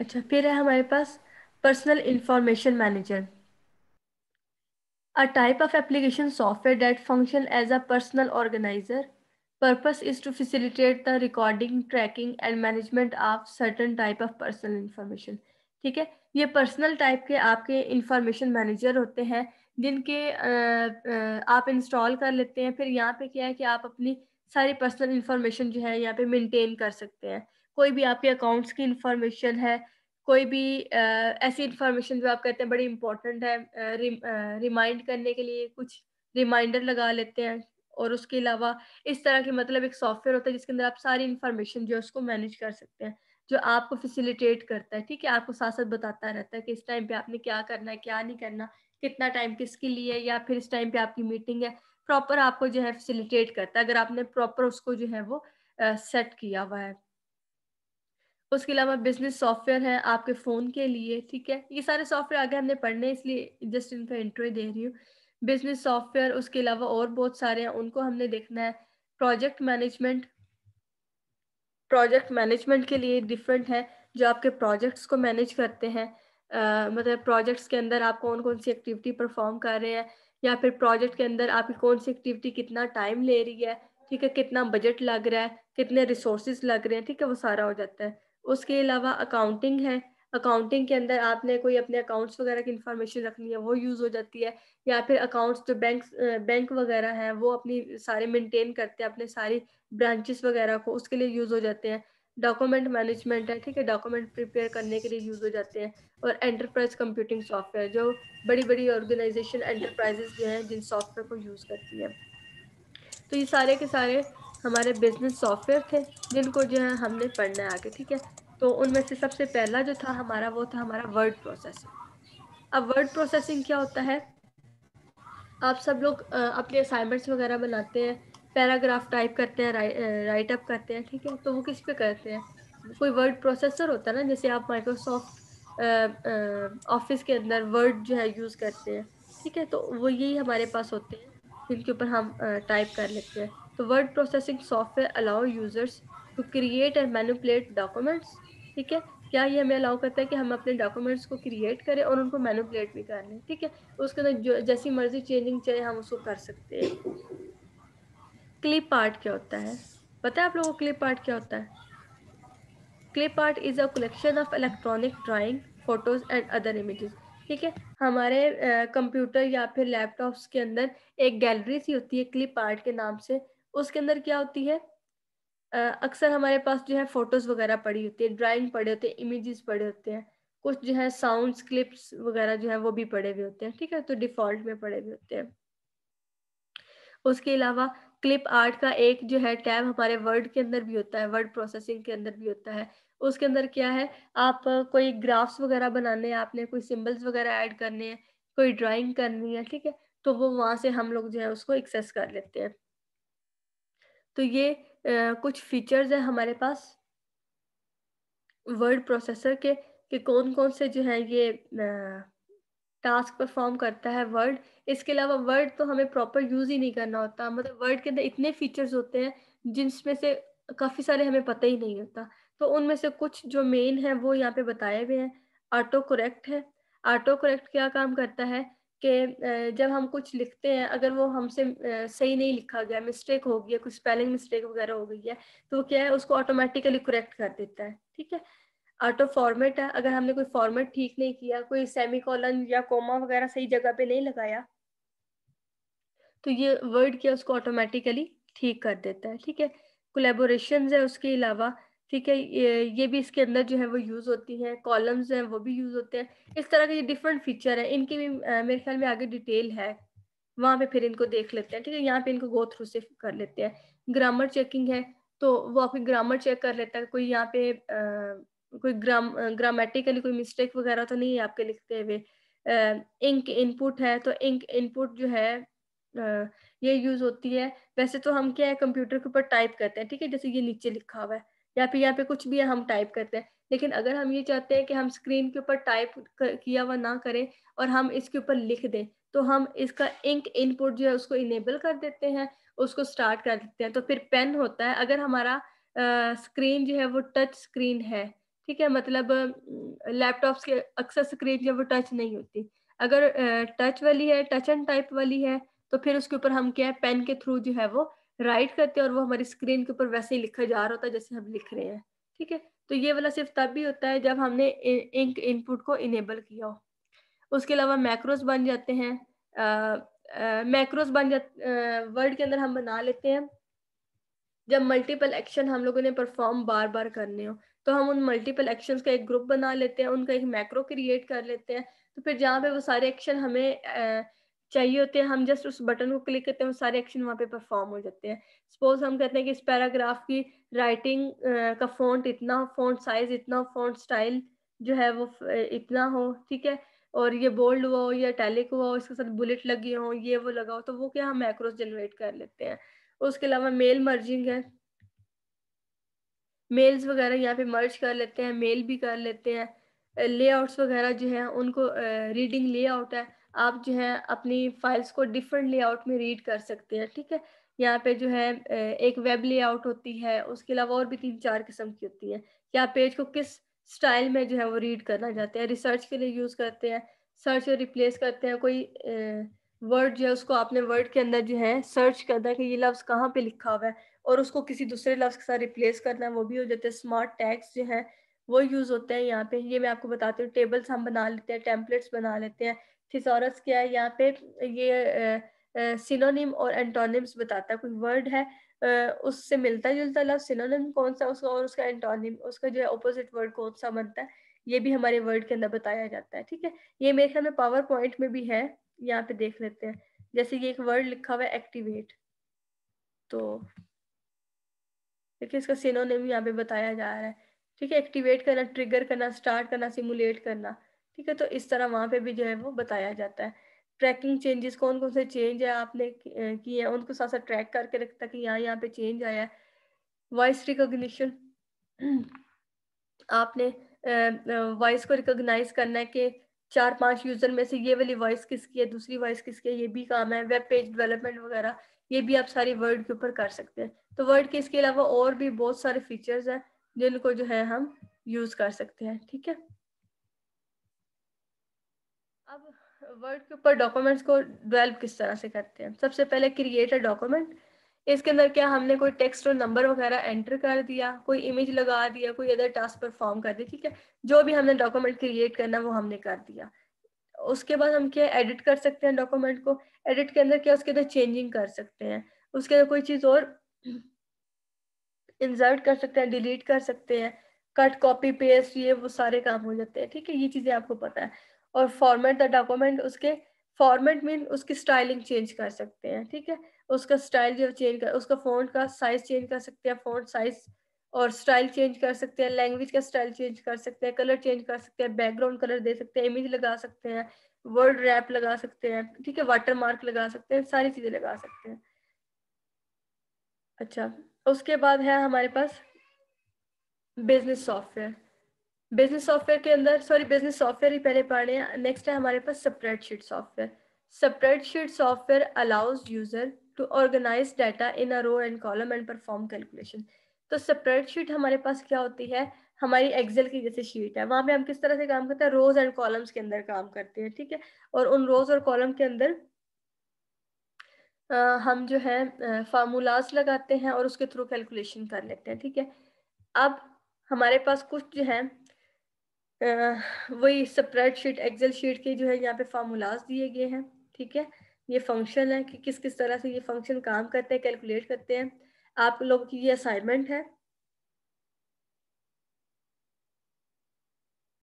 अच्छा फिर है हमारे पास personal information manager a type of application software that function as a personal organiser purpose is to facilitate the recording tracking and management of certain type of personal information ठीक है ये personal type के आपके information manager होते हैं जिनके आप install कर लेते हैं फिर यहाँ पे क्या है कि आप अपनी सारी पर्सनल इंफॉर्मेशन जो है यहाँ पे मेंटेन कर सकते हैं कोई भी आपके अकाउंट्स की इंफॉर्मेशन है कोई भी आ, ऐसी इंफॉर्मेशन जो आप कहते हैं बड़ी इंपॉर्टेंट है रि, रिमाइंड करने के लिए कुछ रिमाइंडर लगा लेते हैं और उसके अलावा इस तरह के मतलब एक सॉफ्टवेयर होता है जिसके अंदर आप सारी इन्फॉर्मेशन जो है उसको मैनेज कर सकते हैं जो आपको फैसिलिटेट करता है ठीक है आपको साथ साथ बताता रहता है कि इस टाइम पे आपने क्या करना है क्या नहीं करना कितना टाइम किसके लिए है या फिर इस टाइम पे आपकी मीटिंग है प्रॉपर आपको जो है फैसिलिटेट करता है अगर आपने प्रॉपर उसको जो है वो सेट किया हुआ है उसके अलावा बिजनेस सॉफ्टवेयर है आपके फ़ोन के लिए ठीक है ये सारे सॉफ्टवेयर आगे हमने पढ़ने इसलिए जस्ट इन पर इंट्रो दे रही हूँ बिजनेस सॉफ्टवेयर उसके अलावा और बहुत सारे हैं उनको हमने देखना है प्रोजेक्ट मैनेजमेंट प्रोजेक्ट मैनेजमेंट के लिए डिफरेंट है जो आपके प्रोजेक्ट्स को मैनेज करते हैं Uh, मतलब प्रोजेक्ट्स के अंदर आप कौन कौन सी एक्टिविटी परफॉर्म कर रहे हैं या फिर प्रोजेक्ट के अंदर आपकी कौन सी एक्टिविटी कितना टाइम ले रही है ठीक है कितना बजट लग रहा है कितने रिसोर्सेज लग रहे हैं ठीक है वो सारा हो जाता है उसके अलावा अकाउंटिंग है अकाउंटिंग के अंदर आपने कोई अपने अकाउंट्स वगैरह की इन्फॉर्मेशन रखनी है वो यूज़ हो जाती है या फिर अकाउंट्स जो बैंक बैंक वगैरह हैं वो अपनी सारे मेंटेन करते हैं अपने सारी ब्रांचेस वगैरह को उसके लिए यूज़ हो जाते हैं डॉक्यूमेंट मैनेजमेंट है ठीक है डॉक्यूमेंट प्रिपेयर करने के लिए यूज़ हो जाते हैं और एंटरप्राइज कंप्यूटिंग सॉफ्टवेयर जो बड़ी बड़ी ऑर्गेनाइजेशन एंटरप्राइजेज जो हैं जिन सॉफ्टवेयर को यूज़ करती है तो ये सारे के सारे हमारे बिजनेस सॉफ्टवेयर थे जिनको जो है हमने पढ़ना है आगे ठीक है तो उनमें से सबसे पहला जो था हमारा वो था हमारा वर्ड प्रोसेसिंग अब वर्ड प्रोसेसिंग क्या होता है आप सब लोग अपने असाइनमेंट्स वगैरह बनाते हैं पैराग्राफ टाइप करते हैं राइ, राइट अप करते हैं ठीक है तो वो किस पे करते हैं कोई वर्ड प्रोसेसर होता है ना जैसे आप माइक्रोसॉफ्ट ऑफिस के अंदर वर्ड जो है यूज़ करते हैं ठीक है तो वो यही हमारे पास होते हैं जिनके ऊपर हम टाइप कर लेते हैं word processing software allow users to create and manipulate documents ठीक है क्या ये हमें अलाउ करता है कि हम अपने डॉक्यूमेंट्स को क्रिएट करें और उनको मैनुपलेट भी कर लें ठीक है उसके अंदर जैसी मर्जी चेंजिंग चाहिए हम उसको कर सकते हैं क्लिप आर्ट क्या होता है पता है आप लोगों को क्लिप आर्ट क्या होता है clip art is a collection of electronic drawing photos and other images ठीक है हमारे कंप्यूटर या फिर लैपटॉप्स के अंदर एक गैलरी सी होती है क्लिप आर्ट के नाम से उसके अंदर क्या होती है अक्सर हमारे पास जो है फोटोज वगैरह पड़ी होती है ड्राइंग पड़े होते हैं इमेजेस पड़े होते हैं कुछ जो है साउंड क्लिप्स वगैरह जो है वो भी पड़े हुए होते हैं ठीक है तो डिफॉल्ट में पड़े हुए होते हैं उसके अलावा क्लिप आर्ट का एक जो है टैब हमारे वर्ड के अंदर भी होता है वर्ड प्रोसेसिंग के अंदर भी होता है उसके अंदर क्या है आप कोई ग्राफ्स वगैरह बनाने हैं आपने कोई सिम्बल्स वगैरह ऐड करने हैं कोई ड्राइंग करनी है ठीक है तो वो वहां से हम लोग जो है उसको एक्सेस कर लेते हैं तो ये आ, कुछ फीचर्स हैं हमारे पास वर्ड प्रोसेसर के कि कौन कौन से जो है ये आ, टास्क परफॉर्म करता है वर्ड इसके अलावा वर्ड तो हमें प्रॉपर यूज़ ही नहीं करना होता मतलब वर्ड के अंदर इतने फीचर्स होते हैं जिसमें से काफ़ी सारे हमें पता ही नहीं होता तो उनमें से कुछ जो मेन है वो यहाँ पे बताए हुए हैं ऑटो करेक्ट है ऑटो करेक्ट क्या काम करता है कि जब हम कुछ लिखते हैं अगर वो हमसे सही नहीं लिखा गया मिस्टेक हो गया कुछ स्पेलिंग मिस्टेक वगैरह हो गई है तो वो क्या है उसको ऑटोमेटिकली करेक्ट कर देता है ठीक है आउट ऑफ फॉर्मेट है अगर हमने कोई फॉर्मेट ठीक नहीं किया कोई सेमी कॉलन या कोमा वगैरह सही जगह पे नहीं लगाया तो ये वर्ड क्या उसको ऑटोमेटिकली ठीक कर देता है ठीक है कोलेबोरेशन है उसके अलावा ठीक है ये भी इसके अंदर जो है वो यूज़ होती है कॉलम्स हैं वो भी यूज़ होते हैं इस तरह के ये डिफरेंट फीचर हैं इनकी भी मेरे ख्याल में आगे डिटेल है वहाँ पे फिर इनको देख लेते हैं ठीक है यहाँ पे इनको गो थ्रू से कर लेते हैं ग्रामर चेकिंग है तो वो आपकी ग्रामर चेक कर लेता है कोई यहाँ पे आ, कोई ग्राम ग्रामेटिकली कोई मिस्टेक वगैरह तो नहीं है आपके लिखते हुए इंक इनपुट है तो इंक इनपुट जो है आ, ये यूज़ होती है वैसे तो हम क्या है कंप्यूटर के ऊपर टाइप करते हैं ठीक है जैसे ये नीचे लिखा हुआ है या फिर यहाँ पे कुछ भी हम टाइप करते हैं लेकिन अगर हम ये चाहते हैं कि हम स्क्रीन के ऊपर टाइप किया हुआ ना करें और हम इसके ऊपर लिख दें तो हम इसका इंक इनपुट जो है उसको इनेबल कर देते हैं उसको स्टार्ट कर देते हैं तो फिर पेन होता है अगर हमारा स्क्रीन जो है वो टच स्क्रीन है ठीक है मतलब लैपटॉप्स के अक्सर स्क्रीन जो है वो टच नहीं होती अगर टच वाली है टच एंड टाइप वाली है तो फिर उसके ऊपर हम क्या है पेन के थ्रू जो है वो राइट करते हैं और वो हमारी स्क्रीन के ऊपर वैसे ही लिखा जा रहा होता है जैसे हम लिख रहे हैं ठीक है तो ये वाला सिर्फ तब भी होता है जब हमने इंक इनपुट को इनेबल किया हो उसके अलावा मैक्रोस बन जाते हैं मैक्रोस बन जा वर्ड के अंदर हम बना लेते हैं जब मल्टीपल एक्शन हम लोगों ने परफॉर्म बार बार करने हो तो हम उन मल्टीपल एक्शंस का एक ग्रुप बना लेते हैं उनका एक मैक्रो क्रिएट कर लेते हैं तो फिर जहाँ पे वो सारे एक्शन हमें चाहिए होते हैं हम जस्ट उस बटन को क्लिक करते हैं सारे एक्शन वहाँ पे परफॉर्म हो जाते हैं सपोज हम कहते हैं कि इस पैराग्राफ की राइटिंग का फॉन्ट इतना फॉन्ट साइज इतना फॉन्ट स्टाइल जो है वो इतना हो ठीक है और ये बोल्ड हुआ हो या टैलिक हुआ हो इसके साथ बुलेट लगी हो ये वो लगा हो तो वो क्या हम मैक्रोस जनरेट कर लेते हैं उसके अलावा मेल मर्जिंग है मेल्स वगैरह यहाँ पे मर्ज कर लेते हैं मेल भी कर लेते हैं लेआउट्स वगैरह जो है उनको रीडिंग लेआउट है आप जो है अपनी फाइल्स को डिफरेंट लेआउट में रीड कर सकते हैं ठीक है यहाँ पे जो है एक वेब लेआउट होती है उसके अलावा और भी तीन चार किस्म की होती है कि आप पेज को किस स्टाइल में जो है वो रीड करना चाहते हैं रिसर्च के लिए यूज़ करते हैं सर्च और रिप्लेस करते हैं कोई वर्ड जो है उसको आपने वर्ड के अंदर जो है सर्च करना है कि ये लफ्ज़ कहाँ पे लिखा हुआ है और उसको किसी दूसरे लफ्ज़ के साथ रिप्लेस करना है वो भी हो जाते हैं स्मार्ट टैक्स जो है वो यूज़ होते हैं यहाँ पे ये मैं आपको बताती हूँ टेबल्स हम बना लेते हैं टेम्पलेट्स बना लेते हैं थिसोरस क्या है यहाँ पे ये सिनोनिम और एंटोनिम्स बताता है कोई वर्ड है उससे मिलता जुलता लव मतलब सिनोनिम कौन सा उसका और उसका एंटोनिम उसका जो है ऑपोजिट वर्ड कौन सा बनता है ये भी हमारे वर्ड के अंदर बताया जाता है ठीक है ये मेरे ख्याल में पावर पॉइंट में भी है यहाँ पे देख लेते हैं जैसे ये एक वर्ड लिखा हुआ है एक्टिवेट तो देखिए इसका सिनोनिम यहाँ पे बताया जा रहा है ठीक है एक्टिवेट करना ट्रिगर करना स्टार्ट करना सिमुलेट करना ठीक है तो इस तरह वहां पे भी जो है वो बताया जाता है ट्रैकिंग चेंजेस कौन कौन से चेंज है आपने किए हैं उनको साथ साथ ट्रैक करके रखता है कि यहाँ यहाँ पे चेंज आया है वॉइस रिकोगशन आपने वॉइस को रिकोगनाइज करना है कि चार पांच यूजर में से ये वाली वॉइस किसकी है दूसरी वॉइस किसकी है ये भी काम है वेब पेज डेवलपमेंट वगैरह ये भी आप सारी वर्ड के ऊपर कर सकते हैं तो वर्ड के इसके अलावा और भी बहुत सारे फीचर्स हैं जिनको जो है हम यूज कर सकते हैं ठीक है अब वर्ड के ऊपर डॉक्यूमेंट्स को डेवलप किस तरह से करते हैं सबसे पहले क्रिएट अ डॉक्यूमेंट इसके अंदर क्या हमने कोई टेक्स्ट और नंबर वगैरह एंटर कर दिया कोई इमेज लगा दिया कोई अदर टास्क परफॉर्म कर दिया ठीक है जो भी हमने डॉक्यूमेंट क्रिएट करना वो हमने कर दिया उसके बाद हम क्या एडिट कर सकते हैं डॉक्यूमेंट को एडिट के अंदर क्या उसके अंदर चेंजिंग कर सकते हैं उसके अंदर कोई चीज़ और इंसर्ट कर सकते हैं डिलीट कर सकते हैं कट कॉपी पेस्ट ये वो सारे काम हो जाते हैं ठीक है ये चीज़ें आपको पता है और फॉर्मेट द डॉक्यूमेंट उसके फॉर्मेट मीन उसकी स्टाइलिंग चेंज कर सकते हैं ठीक है उसका स्टाइल जो चेंज कर उसका फ़ॉन्ट का साइज चेंज कर सकते हैं फ़ॉन्ट साइज और स्टाइल चेंज कर सकते हैं लैंग्वेज का स्टाइल चेंज कर सकते हैं कलर चेंज कर सकते हैं बैकग्राउंड कलर दे सकते हैं इमेज लगा सकते हैं वर्ड रैप लगा सकते हैं ठीक है वाटर मार्क लगा सकते हैं सारी चीज़ें लगा सकते हैं अच्छा उसके बाद है हमारे पास बिजनेस सॉफ्टवेयर बिजनेस सॉफ्टवेयर के अंदर सॉरी बिजनेस सॉफ्टवेयर ही पहले पढ़ रहे हैं नेक्स्ट है हमारे पास spreadsheet software spreadsheet software allows user to organise data in a row and column and perform calculation तो सप्रेड शीट हमारे पास क्या होती है हमारी एक्सेल की जैसे शीट है वहाँ पे हम किस तरह से काम करते हैं रोज एंड कॉलम्स के अंदर काम करते हैं ठीक है और उन रोज और कॉलम के अंदर आ, हम जो है फार्मूलाज लगाते हैं और उसके थ्रू कैलकुलेशन कर लेते हैं ठीक है अब हमारे पास कुछ जो है वही स्प्रेड शीट एक्सेल शीट के जो है यहाँ पे फार्मूलाज दिए गए हैं ठीक है ये फंक्शन है कि किस किस तरह से ये फंक्शन काम करते हैं कैलकुलेट करते हैं आप लोगों की ये असाइनमेंट है